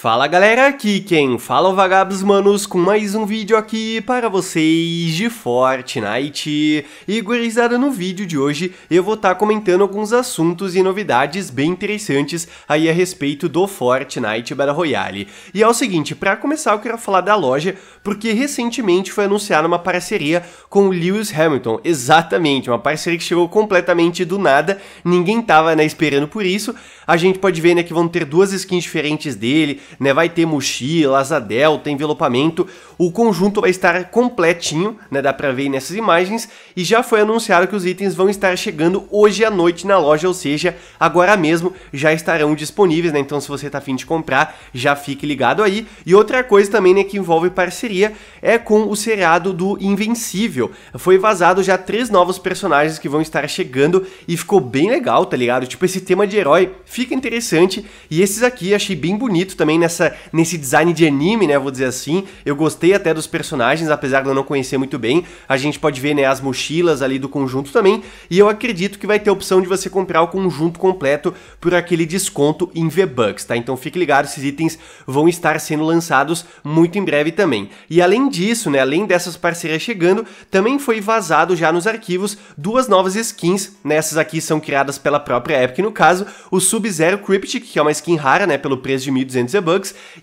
Fala galera, aqui quem fala é o Vagabos Manos com mais um vídeo aqui para vocês de Fortnite. E gurizada, no vídeo de hoje eu vou estar tá comentando alguns assuntos e novidades bem interessantes aí a respeito do Fortnite Battle Royale. E é o seguinte, para começar eu quero falar da loja, porque recentemente foi anunciada uma parceria com o Lewis Hamilton, exatamente, uma parceria que chegou completamente do nada, ninguém tava né, esperando por isso. A gente pode ver né, que vão ter duas skins diferentes dele, né? Vai ter mochila, asa delta, envelopamento, o conjunto vai estar completinho, né? Dá pra ver nessas imagens, e já foi anunciado que os itens vão estar chegando hoje à noite na loja, ou seja, agora mesmo já estarão disponíveis, né? Então se você tá afim de comprar, já fique ligado aí. E outra coisa também, né, que envolve parceria é com o seriado do Invencível. Foi vazado já três novos personagens que vão estar chegando e ficou bem legal, tá ligado? Tipo, esse tema de herói fica interessante e esses aqui achei bem bonito também nessa, nesse design de anime, né? Vou dizer assim. Eu gostei até dos personagens, apesar de eu não conhecer muito bem. A gente pode ver, né, as mochilas ali do conjunto também. E eu acredito que vai ter a opção de você comprar o conjunto completo por aquele desconto em V-Bucks, tá? Então fique ligado, esses itens vão estar sendo lançados muito em breve também. E além disso, né, além dessas parcerias chegando, também foi vazado já nos arquivos duas novas skins, nessas né? aqui são criadas pela própria Epic no caso, o Sub-Zero Cryptic, que é uma skin rara, né, pelo preço de 1200 e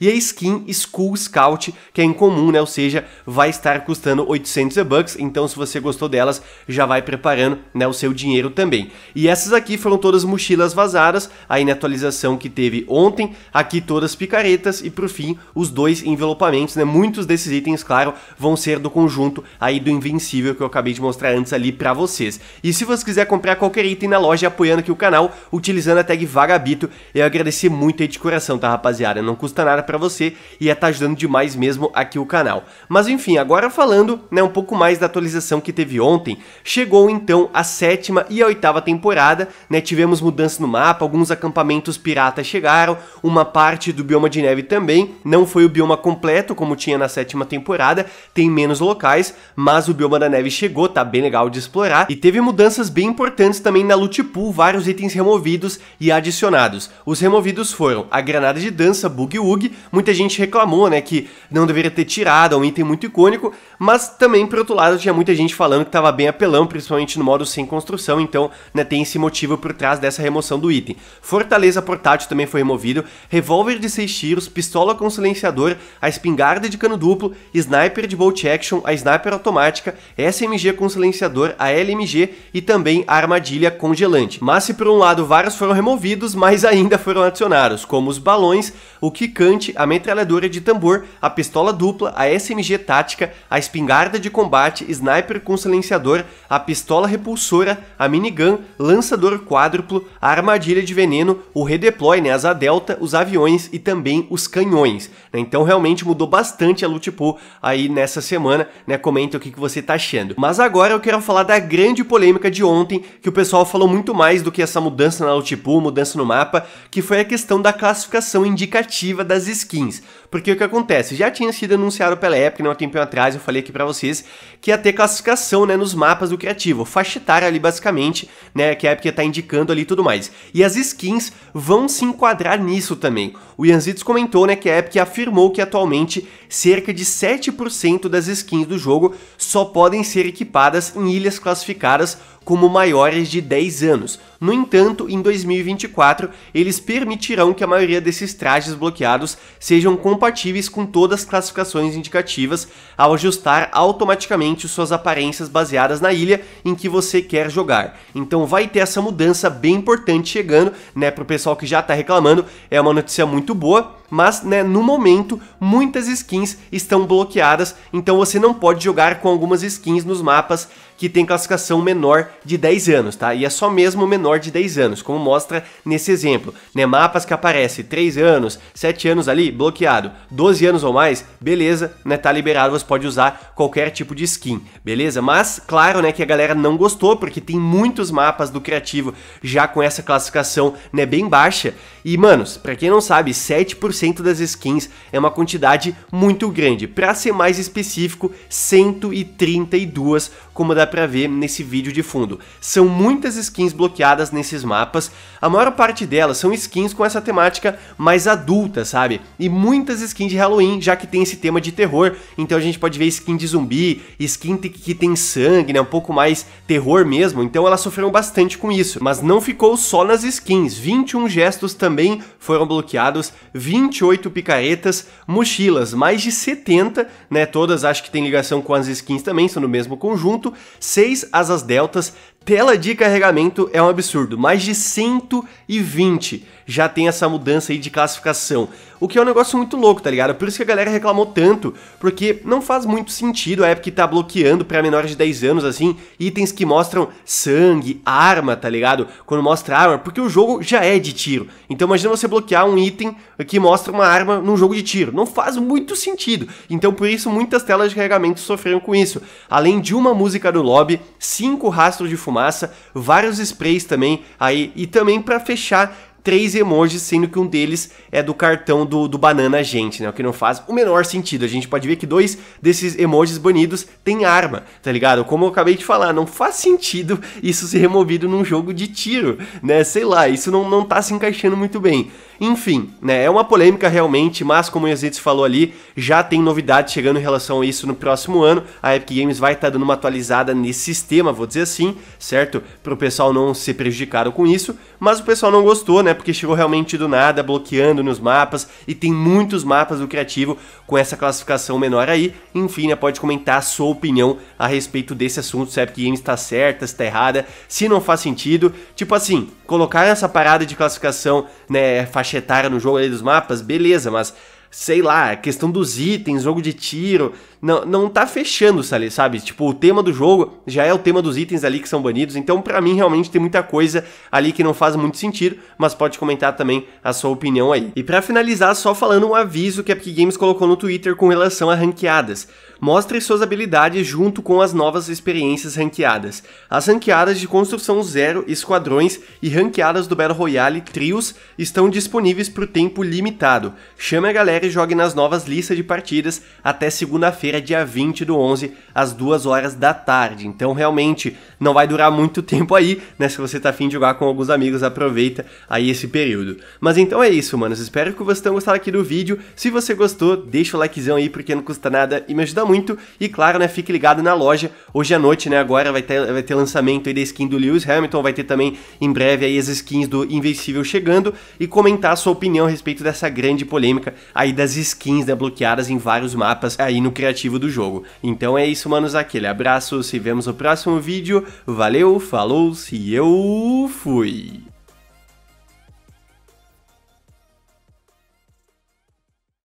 e a skin School Scout, que é incomum, né? Ou seja, vai estar custando 800 bucks então se você gostou delas, já vai preparando né, o seu dinheiro também. E essas aqui foram todas mochilas vazadas, aí na atualização que teve ontem, aqui todas picaretas, e por fim, os dois envelopamentos, né? Muitos desses itens, claro, vão ser do conjunto aí do Invencível que eu acabei de mostrar antes ali pra vocês. E se você quiser comprar qualquer item na loja apoiando aqui o canal, utilizando a tag Vagabito, eu agradecer muito aí de coração, tá rapaziada? Não não custa nada para você e ia estar tá ajudando demais mesmo aqui o canal. Mas enfim, agora falando né, um pouco mais da atualização que teve ontem, chegou então a sétima e a oitava temporada, né, tivemos mudança no mapa, alguns acampamentos piratas chegaram, uma parte do bioma de neve também, não foi o bioma completo como tinha na sétima temporada, tem menos locais, mas o bioma da neve chegou, tá bem legal de explorar, e teve mudanças bem importantes também na loot pool, vários itens removidos e adicionados. Os removidos foram a granada de dança, Boogie Muita gente reclamou, né, que não deveria ter tirado, é um item muito icônico, mas também, por outro lado, tinha muita gente falando que estava bem apelão, principalmente no modo sem construção, então, né, tem esse motivo por trás dessa remoção do item. Fortaleza portátil também foi removido, revólver de 6 tiros, pistola com silenciador, a espingarda de cano duplo, sniper de bolt action, a sniper automática, SMG com silenciador, a LMG e também a armadilha congelante. Mas se por um lado vários foram removidos, mais ainda foram adicionados, como os balões, o quicante, a metralhadora de tambor, a pistola dupla, a SMG tática, a espingarda de combate, sniper com silenciador, a pistola repulsora, a minigun, lançador quádruplo, a armadilha de veneno, o redeploy, né, a delta, os aviões e também os canhões. Né? Então realmente mudou bastante a loot pool aí nessa semana, né? Comenta o que, que você tá achando. Mas agora eu quero falar da grande polêmica de ontem, que o pessoal falou muito mais do que essa mudança na loot pool, mudança no mapa, que foi a questão da classificação indicativa das skins. Porque o que acontece? Já tinha sido anunciado pela Epic, não né, há tempo atrás, eu falei aqui para vocês, que ia ter classificação né, nos mapas do criativo, faixa ali basicamente, né, que a Epic tá indicando ali e tudo mais. E as skins vão se enquadrar nisso também. O Yanzitos comentou né, que a Epic afirmou que atualmente cerca de 7% das skins do jogo só podem ser equipadas em ilhas classificadas como maiores de 10 anos. No entanto, em 2024, eles permitirão que a maioria desses trajes bloqueados sejam compatíveis com todas as classificações indicativas ao ajustar automaticamente suas aparências baseadas na ilha em que você quer jogar. Então vai ter essa mudança bem importante chegando, né, pro pessoal que já está reclamando, é uma notícia muito boa mas né, no momento muitas skins estão bloqueadas, então você não pode jogar com algumas skins nos mapas que tem classificação menor de 10 anos, tá? E é só mesmo menor de 10 anos, como mostra nesse exemplo, né? Mapas que aparece 3 anos, 7 anos ali, bloqueado, 12 anos ou mais, beleza, né? Tá liberado, você pode usar qualquer tipo de skin, beleza? Mas, claro, né, que a galera não gostou, porque tem muitos mapas do criativo já com essa classificação, né, bem baixa. E, manos, pra quem não sabe, 7% das skins é uma quantidade muito grande. Pra ser mais específico, 132 como dá pra ver nesse vídeo de fundo. São muitas skins bloqueadas nesses mapas, a maior parte delas são skins com essa temática mais adulta, sabe? E muitas skins de Halloween, já que tem esse tema de terror, então a gente pode ver skin de zumbi, skin que tem sangue, né, um pouco mais terror mesmo, então elas sofreram bastante com isso. Mas não ficou só nas skins, 21 gestos também foram bloqueados, 28 picaretas, mochilas, mais de 70, né, todas acho que tem ligação com as skins também, são no mesmo conjunto, conjunto, 6 asas deltas, tela de carregamento é um absurdo, mais de 120 já tem essa mudança aí de classificação. O que é um negócio muito louco, tá ligado? Por isso que a galera reclamou tanto, porque não faz muito sentido a Epic tá bloqueando para menores de 10 anos, assim, itens que mostram sangue, arma, tá ligado? Quando mostra arma, porque o jogo já é de tiro. Então imagina você bloquear um item que mostra uma arma num jogo de tiro. Não faz muito sentido. Então por isso muitas telas de carregamento sofreram com isso. Além de uma música do lobby, cinco rastros de fumaça, vários sprays também aí e também para fechar três emojis, sendo que um deles é do cartão do, do Banana Gente, né? O que não faz o menor sentido. A gente pode ver que dois desses emojis banidos têm arma, tá ligado? Como eu acabei de falar, não faz sentido isso ser removido num jogo de tiro, né? Sei lá, isso não, não tá se encaixando muito bem. Enfim, né, é uma polêmica realmente, mas como o Yazidis falou ali, já tem novidade chegando em relação a isso no próximo ano. A Epic Games vai estar tá dando uma atualizada nesse sistema, vou dizer assim, certo? Para o pessoal não ser prejudicado com isso, mas o pessoal não gostou, né? Porque chegou realmente do nada, bloqueando nos mapas e tem muitos mapas do criativo com essa classificação menor aí. Enfim, né, pode comentar a sua opinião a respeito desse assunto, se a Epic Games está certa, se está errada, se não faz sentido. Tipo assim, colocar essa parada de classificação, né, faixa etária no jogo ali dos mapas, beleza, mas sei lá, questão dos itens, jogo de tiro. Não, não tá fechando, sabe? Tipo, o tema do jogo já é o tema dos itens ali que são banidos. Então, para mim, realmente tem muita coisa ali que não faz muito sentido. Mas pode comentar também a sua opinião aí. E para finalizar, só falando um aviso que a Epic Games colocou no Twitter com relação a ranqueadas. Mostre suas habilidades junto com as novas experiências ranqueadas. As ranqueadas de construção zero, esquadrões e ranqueadas do Battle Royale trios estão disponíveis por tempo limitado. Chame a galera série jogue nas novas listas de partidas até segunda-feira, dia 20 do 11, às 2 horas da tarde. Então realmente não vai durar muito tempo aí, né? Se você tá afim de jogar com alguns amigos, aproveita aí esse período. Mas então é isso, manos. Espero que vocês tenham gostado aqui do vídeo. Se você gostou, deixa o likezão aí porque não custa nada e me ajuda muito. E claro, né? Fique ligado na loja. Hoje à noite, né? Agora vai ter, vai ter lançamento aí da skin do Lewis Hamilton. Vai ter também em breve aí as skins do Invencível chegando. E comentar a sua opinião a respeito dessa grande polêmica. A aí das skins né, bloqueadas em vários mapas aí no criativo do jogo. Então é isso, manos, aquele abraço, se vemos no próximo vídeo, valeu, falou, se eu fui!